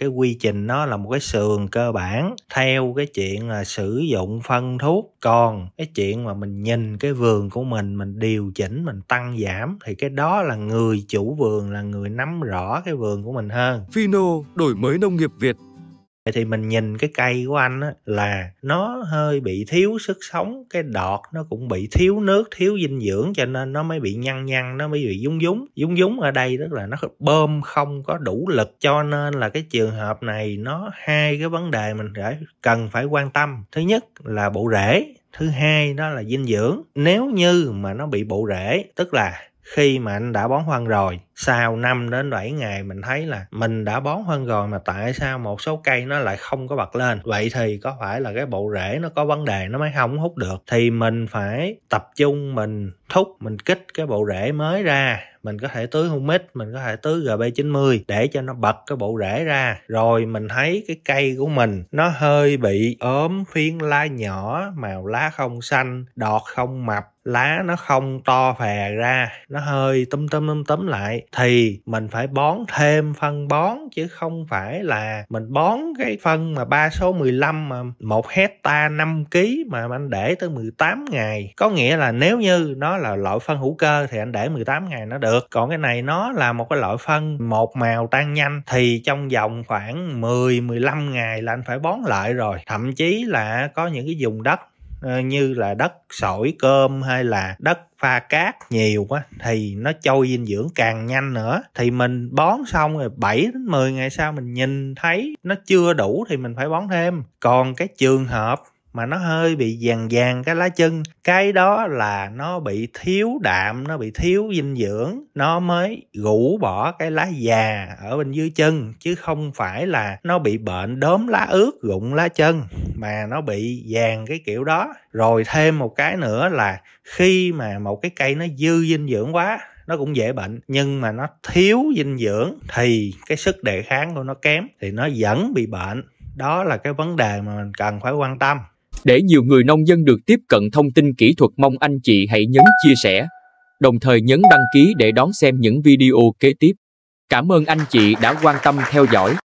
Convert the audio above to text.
cái quy trình nó là một cái sườn cơ bản theo cái chuyện là sử dụng phân thuốc còn cái chuyện mà mình nhìn cái vườn của mình mình điều chỉnh mình tăng giảm thì cái đó là người chủ vườn là người nắm rõ cái vườn của mình hơn fino đổi mới nông nghiệp Việt vậy thì mình nhìn cái cây của anh á, là nó hơi bị thiếu sức sống cái đọt nó cũng bị thiếu nước thiếu dinh dưỡng cho nên nó mới bị nhăn nhăn nó mới bị dúng dúng dúng dúng ở đây tức là nó bơm không có đủ lực cho nên là cái trường hợp này nó hai cái vấn đề mình phải cần phải quan tâm thứ nhất là bộ rễ thứ hai đó là dinh dưỡng nếu như mà nó bị bộ rễ tức là khi mà anh đã bón hoang rồi sau 5 đến 7 ngày mình thấy là mình đã bón phân rồi mà tại sao một số cây nó lại không có bật lên vậy thì có phải là cái bộ rễ nó có vấn đề nó mới không hút được thì mình phải tập trung mình thúc mình kích cái bộ rễ mới ra mình có thể tưới humic mình có thể tưới gb90 để cho nó bật cái bộ rễ ra rồi mình thấy cái cây của mình nó hơi bị ốm phiến lá nhỏ màu lá không xanh đọt không mập lá nó không to phè ra nó hơi túm túm túm túm lại thì mình phải bón thêm phân bón chứ không phải là mình bón cái phân mà ba số 15 mà một hecta 5 kg mà anh để tới 18 ngày có nghĩa là nếu như nó là loại phân hữu cơ thì anh để 18 ngày nó được còn cái này nó là một cái loại phân một màu tan nhanh thì trong vòng khoảng 10 15 ngày là anh phải bón lại rồi thậm chí là có những cái vùng đất Ờ, như là đất sỏi cơm hay là đất pha cát nhiều quá thì nó trôi dinh dưỡng càng nhanh nữa thì mình bón xong rồi 7 đến 10 ngày sau mình nhìn thấy nó chưa đủ thì mình phải bón thêm còn cái trường hợp mà nó hơi bị vàng vàng cái lá chân cái đó là nó bị thiếu đạm nó bị thiếu dinh dưỡng nó mới gũ bỏ cái lá già ở bên dưới chân chứ không phải là nó bị bệnh đốm lá ướt rụng lá chân mà nó bị vàng cái kiểu đó rồi thêm một cái nữa là khi mà một cái cây nó dư dinh dưỡng quá nó cũng dễ bệnh nhưng mà nó thiếu dinh dưỡng thì cái sức đề kháng của nó kém thì nó vẫn bị bệnh đó là cái vấn đề mà mình cần phải quan tâm để nhiều người nông dân được tiếp cận thông tin kỹ thuật mong anh chị hãy nhấn chia sẻ đồng thời nhấn đăng ký để đón xem những video kế tiếp cảm ơn anh chị đã quan tâm theo dõi